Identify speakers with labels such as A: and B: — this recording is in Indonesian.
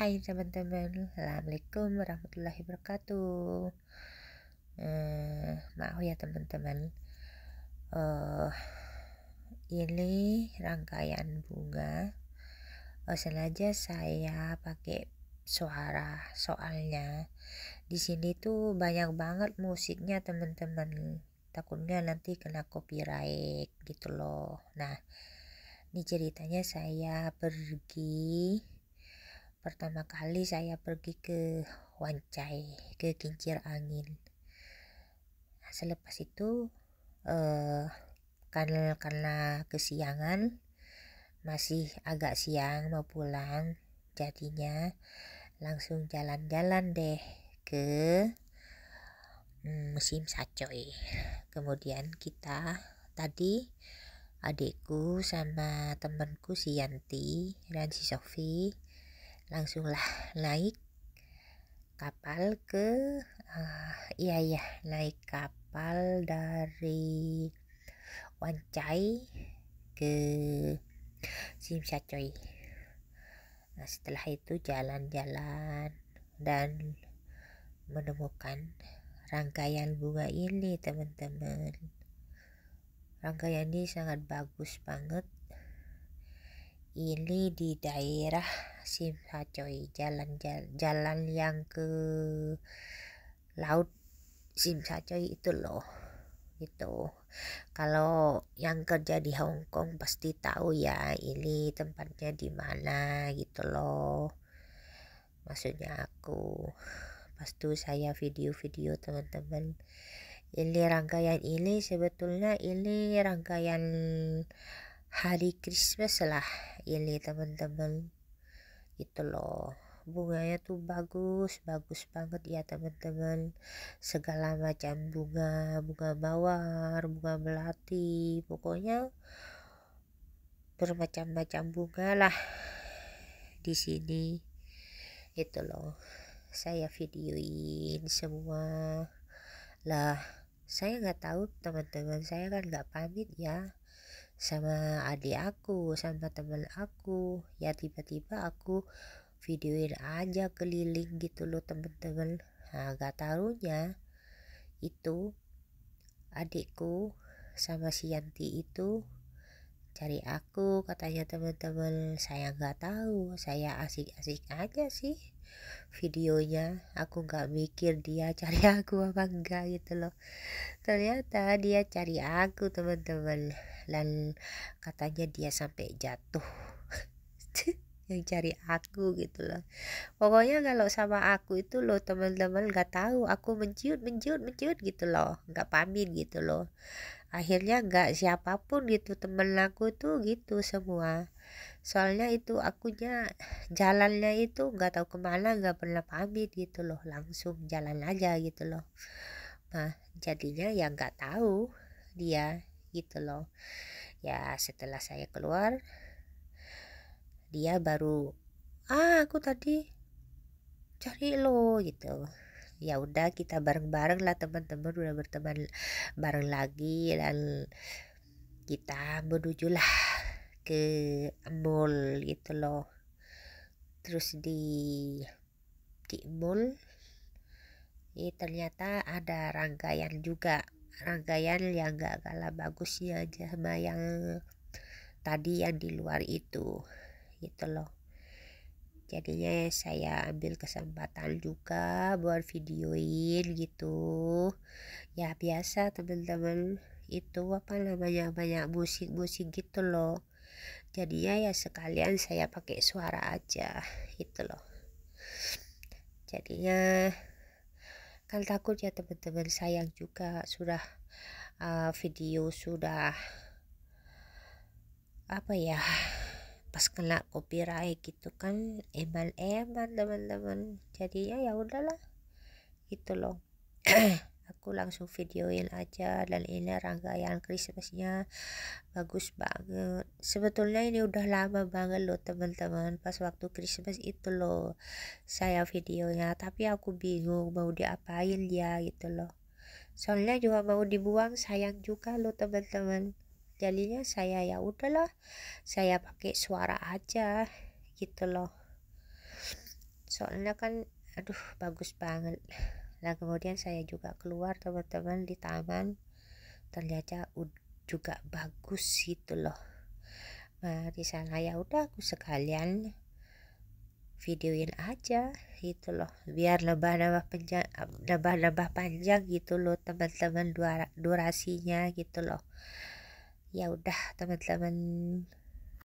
A: Hai teman-teman, Assalamualaikum warahmatullahi wabarakatuh Eh, Maaf ya teman-teman uh, Ini rangkaian bunga uh, Sengaja saya pakai suara soalnya di sini tuh banyak banget musiknya teman-teman takutnya nanti kena copyright gitu loh nah ini ceritanya saya pergi Pertama kali saya pergi ke Wancai, ke kincir angin. Nah, selepas itu eh, karena karena kesiangan masih agak siang mau pulang jadinya langsung jalan-jalan deh ke hmm, musim sacoy kemudian kita tadi adikku sama temanku si Yanti dan si Sofi langsunglah naik kapal ke uh, iya ya naik kapal dari Wancai ke Simsacoy nah, setelah itu jalan-jalan dan menemukan rangkaian bunga ini teman-teman rangkaian ini sangat bagus banget ini di daerah Simsacoy jalan jalan yang ke laut Simsacoy itu loh itu kalau yang kerja di Hong Kong pasti tahu ya ini tempatnya di mana gitu loh maksudnya aku pas tuh saya video-video teman-teman ini rangkaian ini sebetulnya ini rangkaian hari Christmas lah ini teman-teman gitu loh bunganya tuh bagus bagus banget ya teman-teman segala macam bunga bunga mawar bunga melati pokoknya bermacam-macam bunga lah di sini itu loh saya videoin semua lah saya nggak tahu teman-teman saya kan nggak pamit ya sama adik aku sama teman aku ya tiba-tiba aku videoin aja keliling gitu loh temen-temen nah gak itu adikku sama si Yanti itu cari aku katanya teman-teman saya nggak tahu saya asik-asik aja sih videonya aku nggak mikir dia cari aku apa enggak gitu loh ternyata dia cari aku teman-teman dan katanya dia sampai jatuh yang cari aku gitu loh pokoknya kalau sama aku itu loh teman-teman nggak tahu aku menciut menciut menciut gitu loh nggak pamit gitu loh akhirnya nggak siapapun gitu temen aku tuh gitu semua soalnya itu akunya jalannya itu nggak tahu kemana nggak pernah pamit gitu loh langsung jalan aja gitu loh nah jadinya ya nggak tahu dia gitu loh ya setelah saya keluar dia baru ah aku tadi cari lo gitu ya udah kita bareng-bareng lah teman-teman udah berteman bareng lagi dan kita menuju lah ke mall gitu loh terus di di mall ini ternyata ada rangkaian juga rangkaian yang gak kalah bagusnya aja sama yang tadi yang di luar itu gitu loh jadinya saya ambil kesempatan juga buat videoin gitu ya biasa teman-teman itu apa namanya banyak musik-musik gitu loh jadinya ya sekalian saya pakai suara aja gitu loh jadinya kan takut ya teman-teman sayang juga sudah uh, video sudah apa ya pas kena copyright gitu kan eman-eman teman-teman jadinya ya udahlah gitu loh aku langsung videoin aja dan ini rangkaian Christmasnya bagus banget sebetulnya ini udah lama banget loh teman-teman pas waktu Christmas itu loh saya videonya tapi aku bingung mau diapain ya gitu loh soalnya juga mau dibuang sayang juga loh teman-teman jalinya saya ya udahlah saya pakai suara aja gitu loh soalnya kan aduh bagus banget nah kemudian saya juga keluar teman-teman di taman ternyata juga bagus gitu loh nah di sana ya udah aku sekalian videoin aja gitu loh biar nambah-nambah panjang nambah-nambah panjang gitu loh teman-teman durasinya gitu loh ya udah teman-teman